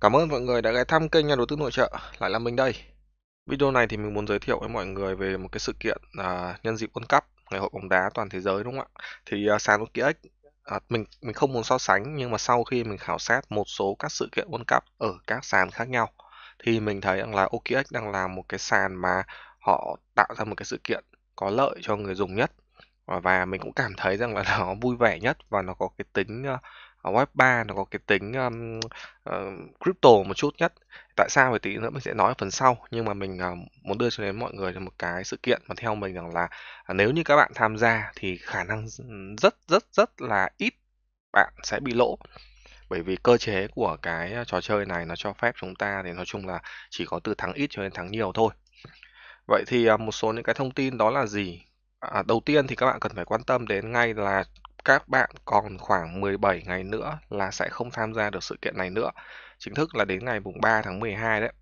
Cảm ơn mọi người đã ghé thăm kênh nhà đầu tư nội trợ, lại là mình đây. Video này thì mình muốn giới thiệu với mọi người về một cái sự kiện à, nhân dịp World Cup, ngày hội bóng đá toàn thế giới đúng không ạ? Thì à, sàn OKX à, mình mình không muốn so sánh nhưng mà sau khi mình khảo sát một số các sự kiện World Cup ở các sàn khác nhau thì mình thấy rằng là OKX đang là một cái sàn mà họ tạo ra một cái sự kiện có lợi cho người dùng nhất và mình cũng cảm thấy rằng là nó vui vẻ nhất và nó có cái tính à, Ờ, Web 3 nó có cái tính um, uh, crypto một chút nhất. Tại sao thì tí nữa mình sẽ nói ở phần sau nhưng mà mình uh, muốn đưa cho đến mọi người một cái sự kiện mà theo mình rằng là uh, nếu như các bạn tham gia thì khả năng rất rất rất là ít bạn sẽ bị lỗ bởi vì cơ chế của cái trò chơi này nó cho phép chúng ta thì nói chung là chỉ có từ thắng ít cho đến thắng nhiều thôi. Vậy thì một số những cái thông tin đó là gì? À, đầu tiên thì các bạn cần phải quan tâm đến ngay là các bạn còn khoảng 17 ngày nữa là sẽ không tham gia được sự kiện này nữa. Chính thức là đến ngày mùng 3 tháng 12 đấy.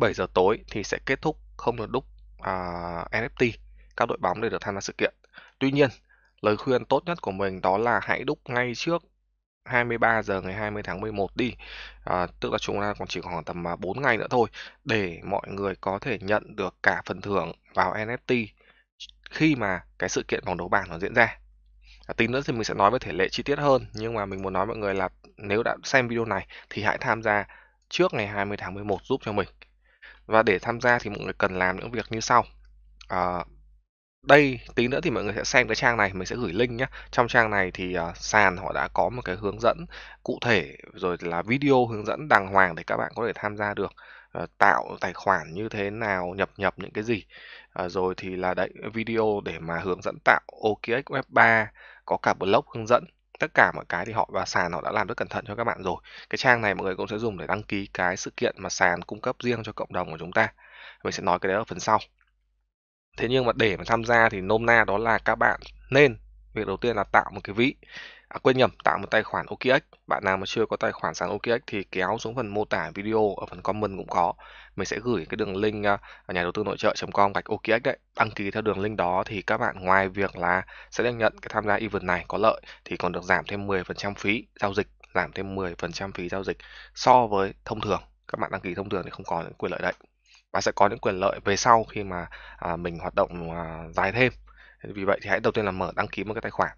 7 giờ tối thì sẽ kết thúc không được đúc uh, à, NFT các đội bóng để được tham gia sự kiện. Tuy nhiên, lời khuyên tốt nhất của mình đó là hãy đúc ngay trước 23 giờ ngày 20 tháng 11 đi. À, tức là chúng ta còn chỉ còn tầm 4 à, ngày nữa thôi để mọi người có thể nhận được cả phần thưởng vào NFT khi mà cái sự kiện bóng đấu bảng nó diễn ra à, tí nữa thì mình sẽ nói về thể lệ chi tiết hơn nhưng mà mình muốn nói mọi người là nếu đã xem video này thì hãy tham gia trước ngày 20 tháng 11 giúp cho mình và để tham gia thì mọi người cần làm những việc như sau à, đây tí nữa thì mọi người sẽ xem cái trang này mình sẽ gửi link nhé trong trang này thì uh, sàn họ đã có một cái hướng dẫn cụ thể rồi là video hướng dẫn đàng hoàng để các bạn có thể tham gia được à, tạo tài khoản như thế nào nhập nhập những cái gì uh, rồi thì là đấy video để mà hướng dẫn tạo OKX Web 3 có cả blog hướng dẫn tất cả mọi cái thì họ và sàn họ đã làm rất cẩn thận cho các bạn rồi cái trang này mọi người cũng sẽ dùng để đăng ký cái sự kiện mà sàn cung cấp riêng cho cộng đồng của chúng ta mình sẽ nói cái đấy ở phần sau thế nhưng mà để mà tham gia thì nôm na đó là các bạn nên việc đầu tiên là tạo một cái ví à, quên nhầm tạo một tài khoản OKX bạn nào mà chưa có tài khoản sàn OKX thì kéo xuống phần mô tả video ở phần comment cũng có mình sẽ gửi cái đường link à, ở nhà đầu tư nội trợ.com gạch OKX đấy đăng ký theo đường link đó thì các bạn ngoài việc là sẽ được nhận cái tham gia event này có lợi thì còn được giảm thêm 10% phí giao dịch giảm thêm 10% phí giao dịch so với thông thường các bạn đăng ký thông thường thì không có những quyền lợi đấy bạn sẽ có những quyền lợi về sau khi mà à, mình hoạt động à, dài thêm vì vậy thì hãy đầu tiên là mở đăng ký một cái tài khoản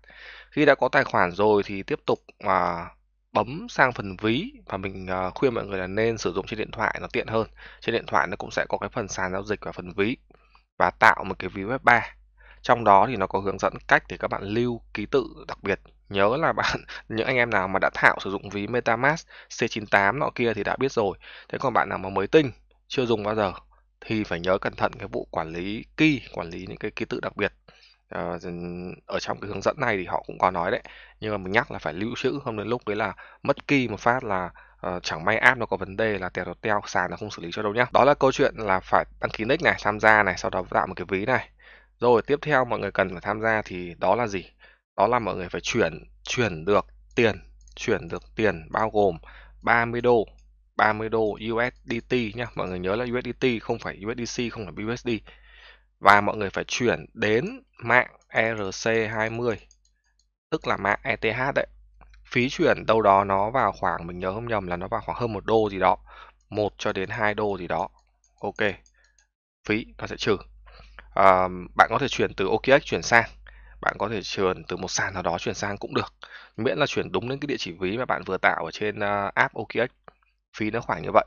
khi đã có tài khoản rồi thì tiếp tục à, bấm sang phần ví và mình à, khuyên mọi người là nên sử dụng trên điện thoại nó tiện hơn trên điện thoại nó cũng sẽ có cái phần sàn giao dịch và phần ví và tạo một cái ví web 3 trong đó thì nó có hướng dẫn cách để các bạn lưu ký tự đặc biệt nhớ là bạn những anh em nào mà đã thạo sử dụng ví MetaMask C98 nọ kia thì đã biết rồi thế còn bạn nào mà mới tinh chưa dùng bao giờ thì phải nhớ cẩn thận cái vụ quản lý key quản lý những cái ký tự đặc biệt ờ, ở trong cái hướng dẫn này thì họ cũng có nói đấy nhưng mà mình nhắc là phải lưu trữ không đến lúc đấy là mất key một phát là ờ, chẳng may app nó có vấn đề là tèo tèo teo sàn nó không xử lý cho đâu nhá đó là câu chuyện là phải đăng ký nick này tham gia này sau đó tạo một cái ví này rồi tiếp theo mọi người cần phải tham gia thì đó là gì đó là mọi người phải chuyển chuyển được tiền chuyển được tiền bao gồm 30 đô 30 đô USDT nhá mọi người nhớ là USDT không phải USDC không phải busd và mọi người phải chuyển đến mạng ERC20 tức là mạng ETH đấy phí chuyển đâu đó nó vào khoảng mình nhớ không nhầm là nó vào khoảng hơn một đô gì đó một cho đến 2 đô gì đó ok phí nó sẽ trừ à, bạn có thể chuyển từ OKX chuyển sang bạn có thể chuyển từ một sàn nào đó chuyển sang cũng được miễn là chuyển đúng đến cái địa chỉ ví mà bạn vừa tạo ở trên à, app OKX phí nó khoảng như vậy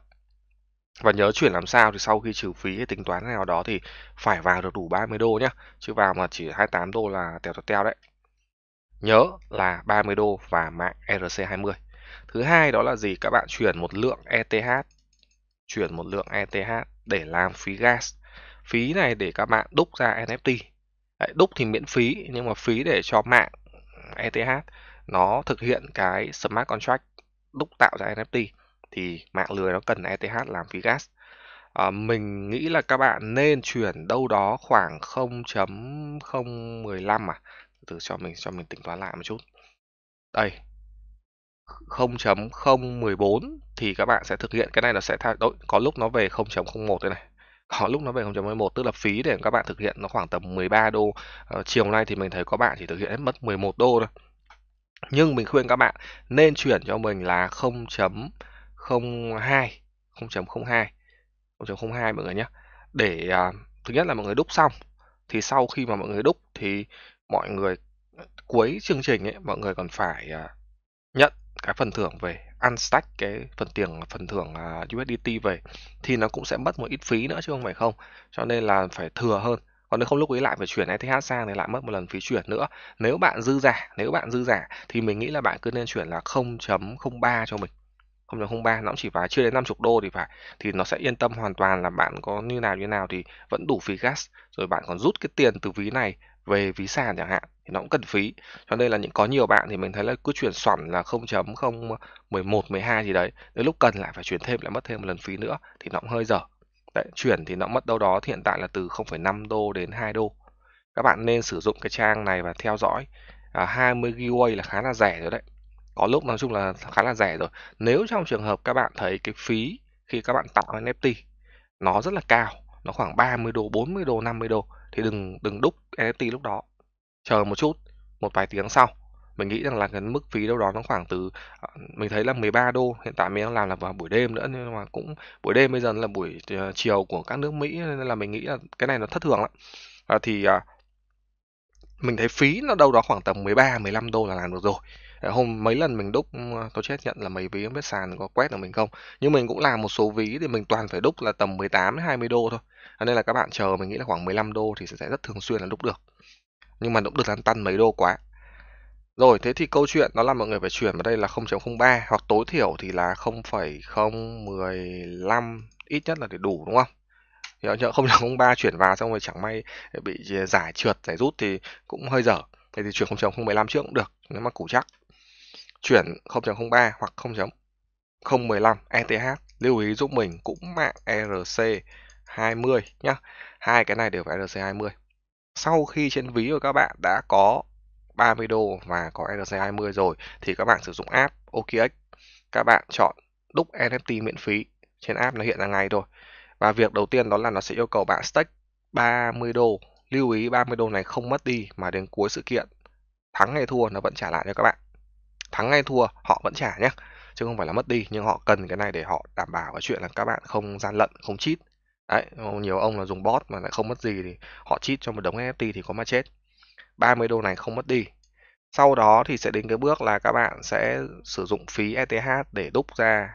và nhớ chuyển làm sao thì sau khi trừ phí hay tính toán nào đó thì phải vào được đủ 30 đô nhé. Chứ vào mà chỉ 28 đô là tèo tèo tèo đấy. Nhớ là 30 đô và mạng ERC20. Thứ hai đó là gì? Các bạn chuyển một lượng ETH. Chuyển một lượng ETH để làm phí gas. Phí này để các bạn đúc ra NFT. Đấy, đúc thì miễn phí nhưng mà phí để cho mạng ETH nó thực hiện cái smart contract đúc tạo ra NFT thì mạng lưới nó cần ETH làm phí gas. À, mình nghĩ là các bạn nên chuyển đâu đó khoảng 0.015 à. Từ cho mình cho mình tính toán lại một chút. Đây. 0.014 thì các bạn sẽ thực hiện cái này nó sẽ thay đổi có lúc nó về 0.01 đây này có lúc nó về 0 01 tức là phí để các bạn thực hiện nó khoảng tầm 13 đô ờ, chiều nay thì mình thấy có bạn chỉ thực hiện hết mất 11 đô thôi nhưng mình khuyên các bạn nên chuyển cho mình là 0. 02 0.02 0.02 mọi người nhé để à, thứ nhất là mọi người đúc xong thì sau khi mà mọi người đúc thì mọi người cuối chương trình ấy mọi người còn phải à, nhận cái phần thưởng về unstack cái phần tiền phần thưởng uh, à, USDT về thì nó cũng sẽ mất một ít phí nữa chứ không phải không cho nên là phải thừa hơn còn nếu không lúc ấy lại phải chuyển ETH sang thì lại mất một lần phí chuyển nữa nếu bạn dư giả nếu bạn dư giả thì mình nghĩ là bạn cứ nên chuyển là 0.03 cho mình không không ba, nó cũng chỉ phải chưa đến 50 đô thì phải thì nó sẽ yên tâm hoàn toàn là bạn có như nào như nào thì vẫn đủ phí gas rồi bạn còn rút cái tiền từ ví này về ví sàn chẳng hạn thì nó cũng cần phí cho nên là những có nhiều bạn thì mình thấy là cứ chuyển xoẳn là 0.011 12 gì đấy đến lúc cần lại phải chuyển thêm lại mất thêm một lần phí nữa thì nó cũng hơi dở đấy, chuyển thì nó mất đâu đó hiện tại là từ 0,5 đô đến 2 đô các bạn nên sử dụng cái trang này và theo dõi à, 20 gigabyte là khá là rẻ rồi đấy có lúc nói chung là khá là rẻ rồi nếu trong trường hợp các bạn thấy cái phí khi các bạn tạo NFT nó rất là cao nó khoảng 30 đô 40 đô 50 đô thì đừng đừng đúc NFT lúc đó chờ một chút một vài tiếng sau mình nghĩ rằng là cái mức phí đâu đó nó khoảng từ ờ, mình thấy là 13 đô hiện tại mình đang làm là vào buổi đêm nữa nhưng mà cũng buổi đêm bây giờ là buổi ờ, chiều của các nước Mỹ nên là mình nghĩ là cái này nó thất thường lắm à, thì à, mình thấy phí nó đâu đó khoảng tầm 13 15 đô là làm được rồi hôm mấy lần mình đúc à, tôi chết nhận là mấy ví không biết sàn có quét được mình không nhưng mình cũng làm một số ví thì mình toàn phải đúc là tầm 18 đến 20 đô thôi à, nên là các bạn chờ mình nghĩ là khoảng 15 đô thì sẽ rất thường xuyên là đúc được nhưng mà đúc được lăn tăn mấy đô quá rồi thế thì câu chuyện đó là mọi người phải chuyển vào đây là 0.03 hoặc tối thiểu thì là 0.015 ít nhất là để đủ đúng không hiểu chưa không là không chuyển vào xong rồi chẳng may bị à, giải trượt giải rút thì cũng hơi dở thế thì chuyển không chồng không mười trước cũng được nếu mà củ chắc chuyển 0.03 hoặc 0.015 ETH lưu ý giúp mình cũng mạng ERC 20 nhé. hai cái này đều phải ERC 20 sau khi trên ví của các bạn đã có 30 đô và có ERC 20 rồi thì các bạn sử dụng app OKX các bạn chọn đúc NFT miễn phí trên app nó hiện ra ngay thôi. và việc đầu tiên đó là nó sẽ yêu cầu bạn stake 30 đô lưu ý 30 đô này không mất đi mà đến cuối sự kiện thắng hay thua nó vẫn trả lại cho các bạn thắng hay thua họ vẫn trả nhé chứ không phải là mất đi nhưng họ cần cái này để họ đảm bảo cái chuyện là các bạn không gian lận không cheat đấy nhiều ông là dùng bot mà lại không mất gì thì họ cheat cho một đống NFT thì có mà chết 30 đô này không mất đi sau đó thì sẽ đến cái bước là các bạn sẽ sử dụng phí ETH để đúc ra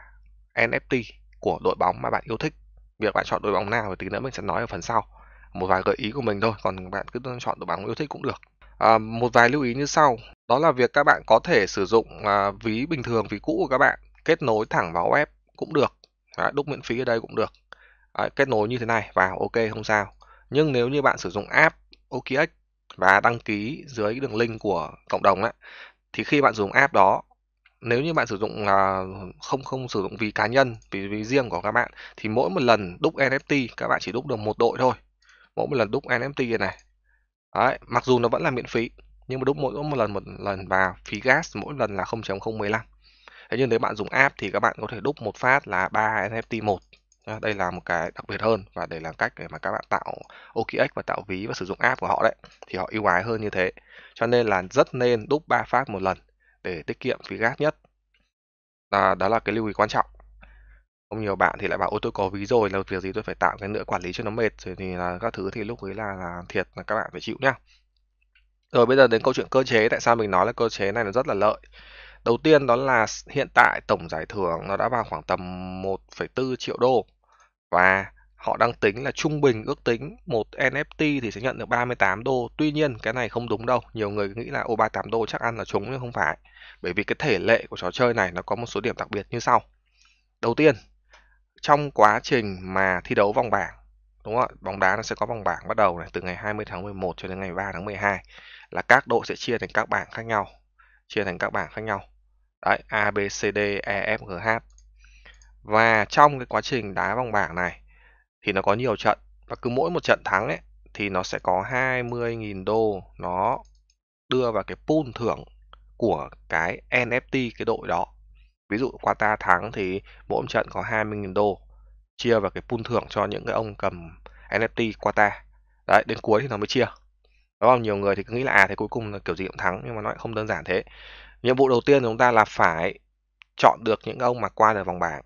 NFT của đội bóng mà bạn yêu thích việc bạn chọn đội bóng nào thì tí nữa mình sẽ nói ở phần sau một vài gợi ý của mình thôi còn bạn cứ chọn đội bóng yêu thích cũng được À, một vài lưu ý như sau, đó là việc các bạn có thể sử dụng à, ví bình thường, ví cũ của các bạn kết nối thẳng vào web cũng được, à, đúc miễn phí ở đây cũng được. À, kết nối như thế này vào ok không sao. Nhưng nếu như bạn sử dụng app OKX và đăng ký dưới đường link của cộng đồng ấy, thì khi bạn dùng app đó nếu như bạn sử dụng là không không sử dụng vì cá nhân vì vì riêng của các bạn thì mỗi một lần đúc NFT các bạn chỉ đúc được một đội thôi mỗi một lần đúc NFT này Đấy, mặc dù nó vẫn là miễn phí nhưng mà đúng mỗi một lần một lần và phí gas mỗi lần là 0.015. Thế nhưng nếu bạn dùng app thì các bạn có thể đúc một phát là 3 NFT một. Đây là một cái đặc biệt hơn và đây là cách để mà các bạn tạo OKX và tạo ví và sử dụng app của họ đấy thì họ ưu ái hơn như thế. Cho nên là rất nên đúc 3 phát một lần để tiết kiệm phí gas nhất. À, đó là cái lưu ý quan trọng không nhiều bạn thì lại bảo ôi tôi có ví rồi là việc gì tôi phải tạo cái nữa quản lý cho nó mệt rồi thì là các thứ thì lúc ấy là là thiệt là các bạn phải chịu nhá rồi bây giờ đến câu chuyện cơ chế tại sao mình nói là cơ chế này nó rất là lợi đầu tiên đó là hiện tại tổng giải thưởng nó đã vào khoảng tầm 1,4 triệu đô và họ đang tính là trung bình ước tính một NFT thì sẽ nhận được 38 đô. Tuy nhiên cái này không đúng đâu. Nhiều người nghĩ là ô 38 đô chắc ăn là trúng nhưng không phải. Bởi vì cái thể lệ của trò chơi này nó có một số điểm đặc biệt như sau. Đầu tiên trong quá trình mà thi đấu vòng bảng đúng không ạ? Bóng đá nó sẽ có vòng bảng bắt đầu này từ ngày 20 tháng 11 cho đến ngày 3 tháng 12 là các đội sẽ chia thành các bảng khác nhau, chia thành các bảng khác nhau. Đấy, A B C D E F G H. Và trong cái quá trình đá vòng bảng này thì nó có nhiều trận và cứ mỗi một trận thắng ấy thì nó sẽ có 20.000 đô nó đưa vào cái pool thưởng của cái NFT cái đội đó ví dụ Qatar thắng thì mỗi trận có 20.000 đô chia vào cái pool thưởng cho những cái ông cầm NFT Qatar đấy đến cuối thì nó mới chia đó là nhiều người thì cứ nghĩ là à thế cuối cùng là kiểu gì cũng thắng nhưng mà nó lại không đơn giản thế nhiệm vụ đầu tiên của chúng ta là phải chọn được những ông mà qua được vòng bảng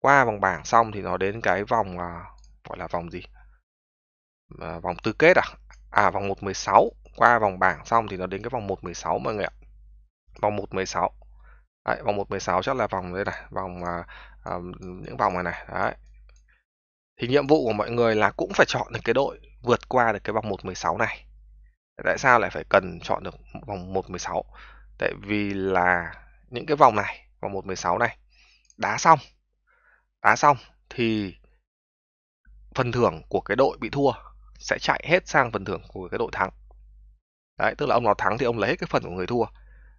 qua vòng bảng xong thì nó đến cái vòng uh, gọi là vòng gì uh, vòng tứ kết à à vòng 116 qua vòng bảng xong thì nó đến cái vòng 116 mọi người ạ vòng 116 Đấy, vòng 116 chắc là vòng đây này, vòng à, những vòng này này. Đấy. Thì nhiệm vụ của mọi người là cũng phải chọn được cái đội vượt qua được cái vòng 116 này. Tại sao lại phải cần chọn được vòng 116? Tại vì là những cái vòng này, vòng 116 này đá xong. Đá xong thì phần thưởng của cái đội bị thua sẽ chạy hết sang phần thưởng của cái đội thắng. Đấy, tức là ông nào thắng thì ông lấy hết cái phần của người thua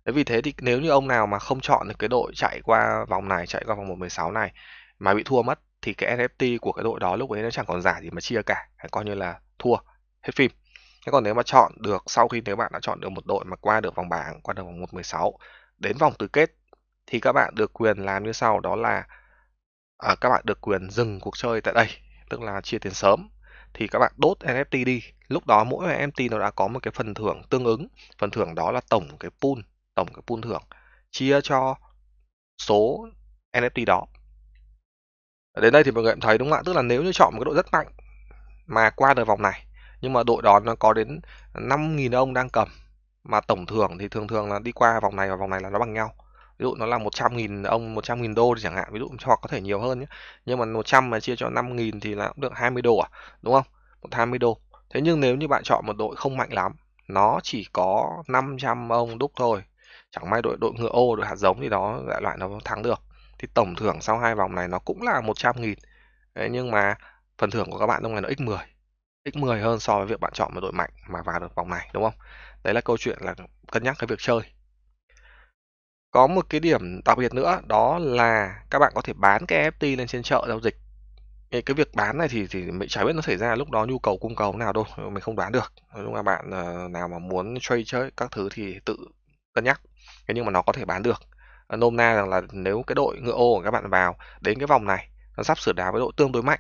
đấy vì thế thì nếu như ông nào mà không chọn được cái đội chạy qua vòng này, chạy qua vòng 1/16 này mà bị thua mất thì cái NFT của cái đội đó lúc ấy nó chẳng còn giả gì mà chia cả, coi như là thua hết phim. Thế còn nếu mà chọn được sau khi nếu bạn đã chọn được một đội mà qua được vòng bảng, qua được vòng 1/16 đến vòng tứ kết thì các bạn được quyền làm như sau đó là à, các bạn được quyền dừng cuộc chơi tại đây, tức là chia tiền sớm thì các bạn đốt NFT đi. Lúc đó mỗi NFT nó đã có một cái phần thưởng tương ứng, phần thưởng đó là tổng cái pool tổng cái pool thưởng chia cho số NFT đó đến đây thì mọi người cũng thấy đúng không ạ tức là nếu như chọn một cái đội rất mạnh mà qua được vòng này nhưng mà đội đó nó có đến 5.000 ông đang cầm mà tổng thưởng thì thường thường là đi qua vòng này và vòng này là nó bằng nhau ví dụ nó là 100.000 ông 100.000 đô thì chẳng hạn ví dụ hoặc có thể nhiều hơn nhé nhưng mà 100 mà chia cho 5.000 thì là cũng được 20 đô à đúng không 120 đô thế nhưng nếu như bạn chọn một đội không mạnh lắm nó chỉ có 500 ông đúc thôi chẳng may đội đội ngựa ô đội hạt giống gì đó lại dạ loại nó thắng được thì tổng thưởng sau hai vòng này nó cũng là 100 nghìn Đấy, nhưng mà phần thưởng của các bạn trong này nó x10 x10 hơn so với việc bạn chọn một đội mạnh mà vào được vòng này đúng không đấy là câu chuyện là cân nhắc cái việc chơi có một cái điểm đặc biệt nữa đó là các bạn có thể bán cái FT lên trên chợ giao dịch cái, việc bán này thì thì mình chả biết nó xảy ra lúc đó nhu cầu cung cầu nào đâu mình không đoán được nói chung là bạn ờ, nào mà muốn chơi chơi các thứ thì tự cân nhắc thế nhưng mà nó có thể bán được ờ, nôm na rằng là nếu cái đội ngựa ô của các bạn vào đến cái vòng này nó sắp sửa đá với đội tương đối mạnh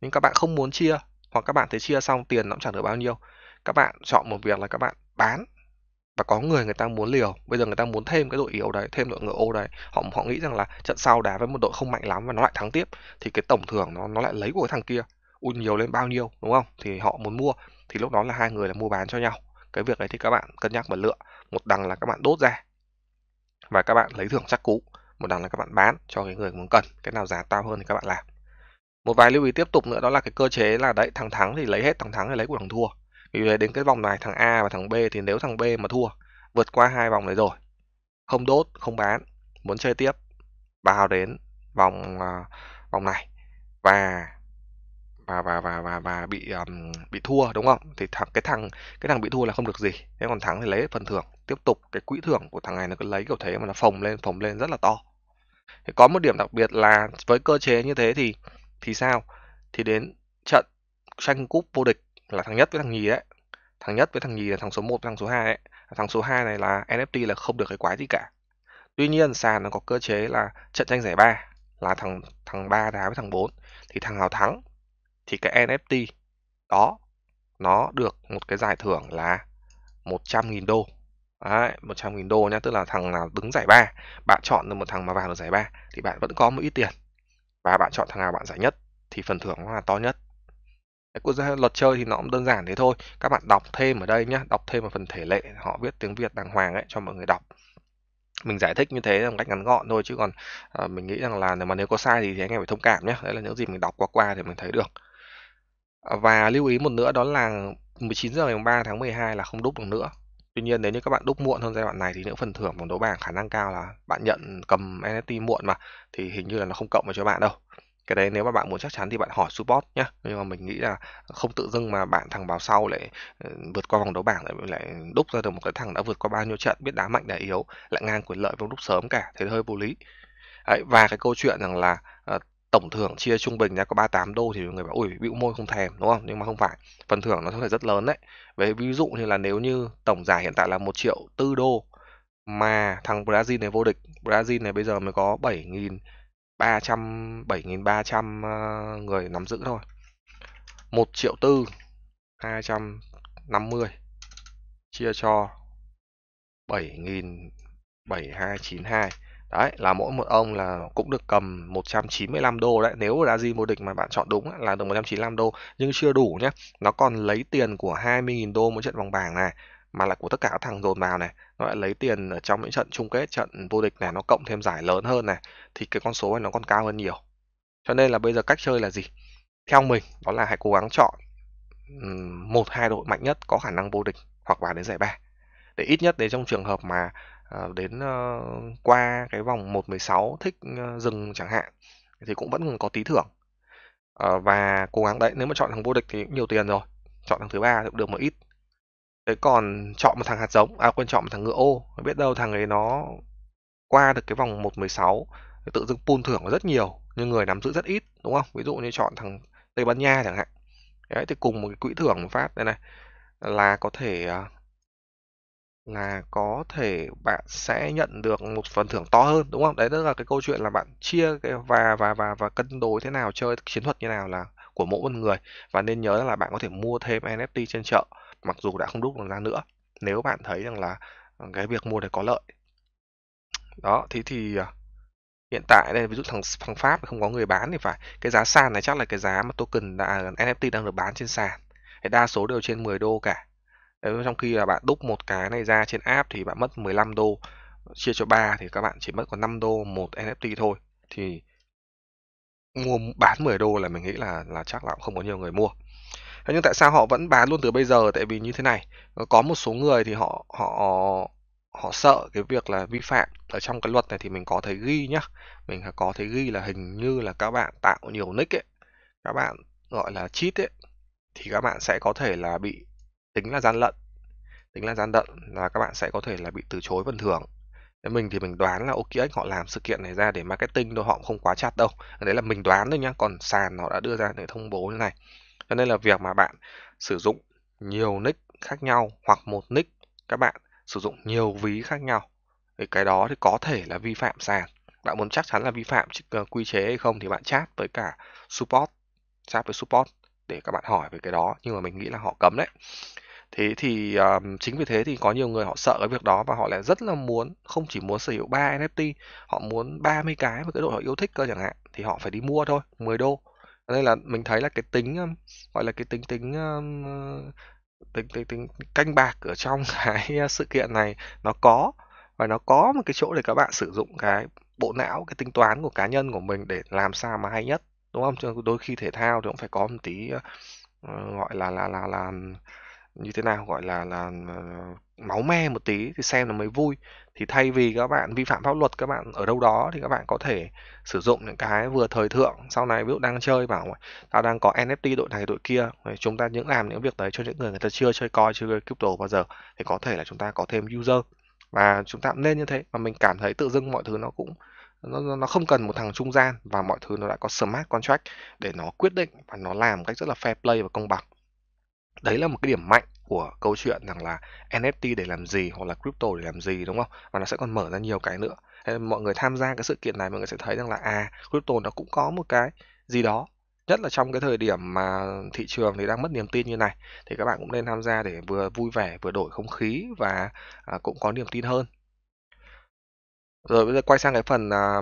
nhưng các bạn không muốn chia hoặc các bạn thấy chia xong tiền nó cũng chẳng được bao nhiêu các bạn chọn một việc là các bạn bán và có người người ta muốn liều bây giờ người ta muốn thêm cái đội yếu đấy thêm đội ngựa ô đấy họ họ nghĩ rằng là trận sau đá với một đội không mạnh lắm và nó lại thắng tiếp thì cái tổng thưởng nó nó lại lấy của cái thằng kia ui nhiều lên bao nhiêu đúng không thì họ muốn mua thì lúc đó là hai người là mua bán cho nhau cái việc đấy thì các bạn cân nhắc và lựa một đằng là các bạn đốt ra và các bạn lấy thưởng chắc cũ một đằng là các bạn bán cho cái người muốn cần cái nào giá cao hơn thì các bạn làm một vài lưu ý tiếp tục nữa đó là cái cơ chế là đấy thằng thắng thì lấy hết thằng thắng thì lấy của thằng thua vì đến cái vòng này thằng A và thằng B thì nếu thằng B mà thua vượt qua hai vòng này rồi không đốt không bán muốn chơi tiếp vào đến vòng uh, vòng này và và và và và, và bị um, bị thua đúng không thì thằng cái thằng cái thằng bị thua là không được gì thế còn thắng thì lấy phần thưởng tiếp tục cái quỹ thưởng của thằng này nó cứ lấy kiểu thế mà nó phồng lên phồng lên rất là to thì có một điểm đặc biệt là với cơ chế như thế thì thì sao thì đến trận tranh cúp vô địch là thằng nhất với thằng nhì đấy thằng nhất với thằng nhì là thằng số 1 với thằng số 2 ấy. thằng số 2 này là NFT là không được cái quái gì cả tuy nhiên sàn nó có cơ chế là trận tranh giải ba là thằng thằng ba đá với thằng 4 thì thằng nào thắng thì cái NFT đó nó được một cái giải thưởng là 100.000 đô Đấy, 100.000 đô nhá, tức là thằng nào đứng giải ba, bạn chọn được một thằng mà vào được giải ba thì bạn vẫn có một ít tiền. Và bạn chọn thằng nào bạn giải nhất thì phần thưởng nó là to nhất. Cái luật chơi thì nó cũng đơn giản thế thôi. Các bạn đọc thêm ở đây nhá, đọc thêm vào phần thể lệ, họ viết tiếng Việt đàng hoàng ấy cho mọi người đọc mình giải thích như thế một cách ngắn gọn thôi chứ còn à, mình nghĩ rằng là nếu mà nếu có sai gì thì anh em phải thông cảm nhé đấy là những gì mình đọc qua qua thì mình thấy được à, và lưu ý một nữa đó là 19 giờ ngày 3 tháng 12 là không đúc được nữa Tuy nhiên nếu như các bạn đúc muộn hơn giai đoạn này thì những phần thưởng vòng đấu bảng khả năng cao là bạn nhận cầm NFT muộn mà thì hình như là nó không cộng vào cho bạn đâu. Cái đấy nếu mà bạn muốn chắc chắn thì bạn hỏi support nhé Nhưng mà mình nghĩ là không tự dưng mà bạn thằng vào sau lại ừ, vượt qua vòng đấu bảng lại lại đúc ra được một cái thằng đã vượt qua bao nhiêu trận biết đá mạnh đá yếu lại ngang quyền lợi vào lúc sớm cả thế hơi vô lý. Đấy, và cái câu chuyện rằng là ờ, tổng thưởng chia trung bình nha có 38 đô thì người bảo ủi bĩu môi không thèm đúng không nhưng mà không phải phần thưởng nó có thể rất lớn đấy về ví dụ như là nếu như tổng giải hiện tại là một triệu tư đô mà thằng Brazil này vô địch Brazil này bây giờ mới có 7.300 7.300 ờ, người nắm giữ thôi 1 triệu tư 250 chia cho 7.7292 Đấy, là mỗi một ông là cũng được cầm 195 đô đấy. Nếu là gì vô địch mà bạn chọn đúng là được 195 đô nhưng chưa đủ nhé. Nó còn lấy tiền của 20.000 đô mỗi trận vòng bảng này mà là của tất cả các thằng dồn vào này nó lại lấy tiền ở trong những trận chung kết trận vô địch này nó cộng thêm giải lớn hơn này thì cái con số này nó còn cao hơn nhiều cho nên là bây giờ cách chơi là gì theo mình đó là hãy cố gắng chọn một hai đội mạnh nhất có khả năng vô địch hoặc vào đến giải ba để ít nhất để trong trường hợp mà Ờ, đến, ờ, qua cái vòng 1/16 thích, ờ, dừng chẳng hạn, thì cũng vẫn có tí thưởng. và cố gắng đấy, nếu mà chọn thằng vô địch thì cũng nhiều tiền rồi, chọn thằng thứ ba cũng được một ít. Thế còn chọn một thằng hạt giống à, quên, chọn một thằng ngựa ô, biết đâu thằng ấy nó qua được cái vòng 1/16, thì tự dưng pool thưởng rất nhiều, nhưng người nắm giữ rất ít, đúng không? Ví dụ như chọn thằng Tây Ban Nha chẳng hạn. Đấy, thì cùng một cái quỹ thưởng một phát đây này là có thể, à là có thể bạn sẽ nhận được một phần thưởng to hơn đúng không? Đấy tức là cái câu chuyện là bạn chia cái và và và và cân đối thế nào chơi chiến thuật như nào là của mỗi một người và nên nhớ là bạn có thể mua thêm NFT trên chợ mặc dù đã không đúc được ra nữa nếu bạn thấy rằng là cái việc mua này có lợi đó thì thì à, hiện tại đây ví dụ thằng thằng Pháp không có người bán thì phải cái giá sàn này chắc là cái giá mà token đã à, NFT đang được bán trên sàn thì đa số đều trên 10 đô cả trong khi là bạn đúc một cái này ra trên app thì bạn mất 15 đô chia cho 3 thì các bạn chỉ mất có 5 đô một NFT thôi thì mua bán 10 đô là mình nghĩ là là chắc là cũng không có nhiều người mua. Thế nhưng tại sao họ vẫn bán luôn từ bây giờ tại vì như thế này, ờ, có một số người thì họ họ họ sợ cái việc là vi phạm ở trong cái luật này thì mình có thấy ghi nhá. Mình có thấy ghi là hình như là các bạn tạo nhiều nick ấy, các bạn gọi là cheat ấy thì các bạn sẽ có thể là bị tính là gian lận tính là gian lận là các bạn sẽ có thể là bị từ chối phần thưởng Thế mình thì mình đoán là OKX họ làm sự kiện này ra để marketing thôi họ cũng không quá chặt đâu đấy là mình đoán thôi nhá còn sàn nó đã đưa ra để thông bố như này cho nên là việc mà bạn sử dụng nhiều nick khác nhau hoặc một nick các bạn sử dụng nhiều ví khác nhau thì cái đó thì có thể là vi phạm sàn bạn muốn chắc chắn là vi phạm ờ, quy chế hay không thì bạn chat với cả support chat với support để các bạn hỏi về cái đó nhưng mà mình nghĩ là họ cấm đấy Thế thì, à, chính vì thế thì có nhiều người họ sợ cái việc đó và họ lại rất là muốn không chỉ muốn sở hữu 3 NFT, họ muốn 30 cái với cái độ họ yêu thích cơ chẳng hạn, thì họ phải đi mua thôi, 10 đô. Nên là mình thấy là cái tính, gọi là, cái tính tính, ờm, ờ, tính tính tính canh bạc ở trong cái sự kiện này nó có và nó có một cái chỗ để các bạn sử dụng cái bộ não, cái tính toán của cá nhân của mình để làm sao mà hay nhất, đúng không? Chứ đôi khi thể thao thì cũng phải có một tí, ờ, gọi là là là là như thế nào gọi là là ờ, máu me một tí thì xem là mới vui thì thay vì các bạn vi phạm pháp luật các bạn ở đâu đó thì các bạn có thể sử dụng những cái vừa thời thượng sau này ví dụ đang chơi bảo tao đang có NFT đội này đội kia chúng ta những làm những việc đấy cho những người người ta chưa chơi coi chưa chơi crypto bao giờ thì có thể là chúng ta có thêm user và chúng ta cũng nên như thế và mình cảm thấy tự dưng mọi thứ nó cũng nó, nó không cần một thằng trung gian và mọi thứ nó đã có smart contract để nó quyết định và nó làm cách rất là fair play và công bằng đấy là một cái điểm mạnh của câu chuyện rằng là NFT để làm gì hoặc là crypto để làm gì đúng không và nó sẽ còn mở ra nhiều cái nữa nên mọi người tham gia cái sự kiện này mọi người sẽ thấy rằng là à crypto nó cũng có một cái gì đó nhất là trong cái thời điểm mà thị trường thì đang mất niềm tin như này thì các bạn cũng nên tham gia để vừa vui vẻ vừa đổi không khí và à, cũng có niềm tin hơn rồi bây giờ quay sang cái phần à,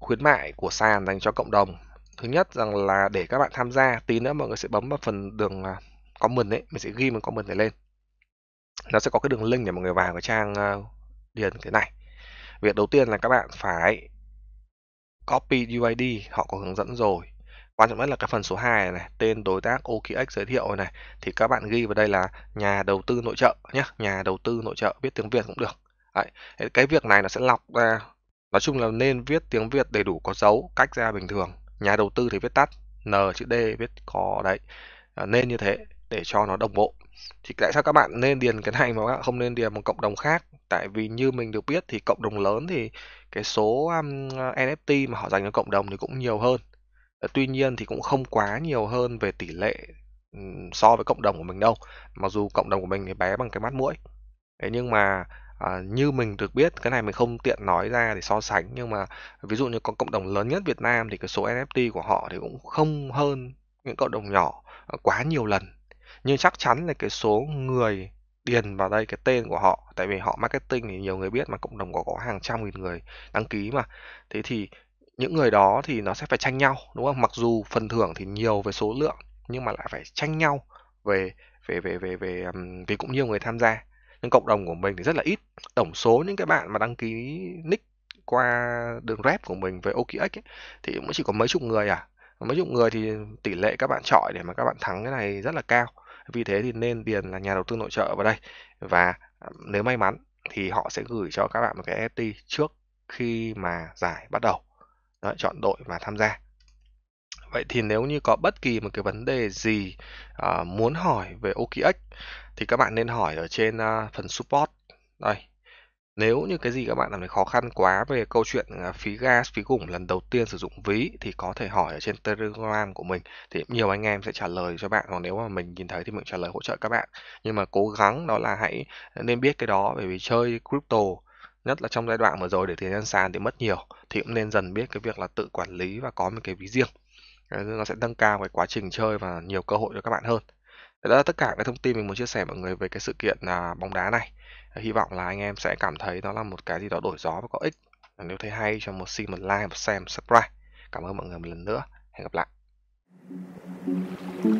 khuyến mại của sàn dành cho cộng đồng thứ nhất rằng là để các bạn tham gia tí nữa mọi người sẽ bấm vào phần đường à, comment đấy mình sẽ ghi một comment này lên nó sẽ có cái đường link để mọi người vào cái trang ờ, điền thế này việc đầu tiên là các bạn phải copy UID họ có hướng dẫn rồi quan trọng nhất là cái phần số 2 này, này tên đối tác OKX giới thiệu này thì các bạn ghi vào đây là nhà đầu tư nội trợ nhé nhà đầu tư nội trợ viết tiếng Việt cũng được Đấy. cái việc này nó sẽ lọc ra nói chung là nên viết tiếng Việt đầy đủ có dấu cách ra bình thường nhà đầu tư thì viết tắt N chữ D viết có đấy ờ, nên như thế để cho nó đồng bộ thì tại sao các bạn nên điền cái này mà các bạn không nên điền một cộng đồng khác tại vì như mình được biết thì cộng đồng lớn thì cái số um, NFT mà họ dành cho cộng đồng thì cũng nhiều hơn ờ, tuy nhiên thì cũng không quá nhiều hơn về tỷ lệ so với cộng đồng của mình đâu mặc dù cộng đồng của mình thì bé bằng cái mắt mũi thế nhưng mà À, như mình được biết cái này mình không tiện nói ra để so sánh nhưng mà ví dụ như có cộng đồng lớn nhất Việt Nam thì cái số NFT của họ thì cũng không hơn những cộng đồng nhỏ ờ, quá nhiều lần nhưng chắc chắn là cái số người điền vào đây cái tên của họ tại vì họ marketing thì nhiều người biết mà cộng đồng có có hàng trăm nghìn người đăng ký mà thế thì những người đó thì nó sẽ phải tranh nhau đúng không mặc dù phần thưởng thì nhiều về số lượng nhưng mà lại phải tranh nhau về về về về về vì cũng nhiều người tham gia nhưng cộng đồng của mình thì rất là ít tổng số những cái bạn mà đăng ký nick qua đường rep của mình về OKX ấy, thì cũng chỉ có mấy chục người à mấy dụng người thì tỷ lệ các bạn chọi để mà các bạn thắng cái này rất là cao vì thế thì nên điền là nhà đầu tư nội trợ vào đây và à, nếu may mắn thì họ sẽ gửi cho các bạn một cái FT trước khi mà giải bắt đầu Đó, chọn đội và tham gia vậy thì nếu như có bất kỳ một cái vấn đề gì uh, muốn hỏi về OKX thì các bạn nên hỏi ở trên uh, phần support đây nếu như cái gì các bạn cảm thấy khó khăn quá về câu chuyện à, phí gas, phí khủng lần đầu tiên sử dụng ví thì có thể hỏi ở trên Telegram của mình thì nhiều anh em sẽ trả lời cho bạn còn nếu mà mình nhìn thấy thì mình trả lời hỗ trợ các bạn. Nhưng mà cố gắng đó là hãy nên biết cái đó bởi vì chơi crypto nhất là trong giai đoạn vừa rồi để tiền nhân sàn thì mất nhiều thì cũng nên dần biết cái việc là tự quản lý và có một cái ví riêng nó sẽ nâng cao cái quá trình chơi và nhiều cơ hội cho các bạn hơn đó là tất cả cái thông tin mình muốn chia sẻ mọi người về cái sự kiện à, bóng đá này. À, hy vọng là anh em sẽ cảm thấy nó là một cái gì đó đổi gió và có ích. Nếu thấy hay cho một xin một like, một xem subscribe. Cảm ơn mọi người một lần nữa. Hẹn gặp lại.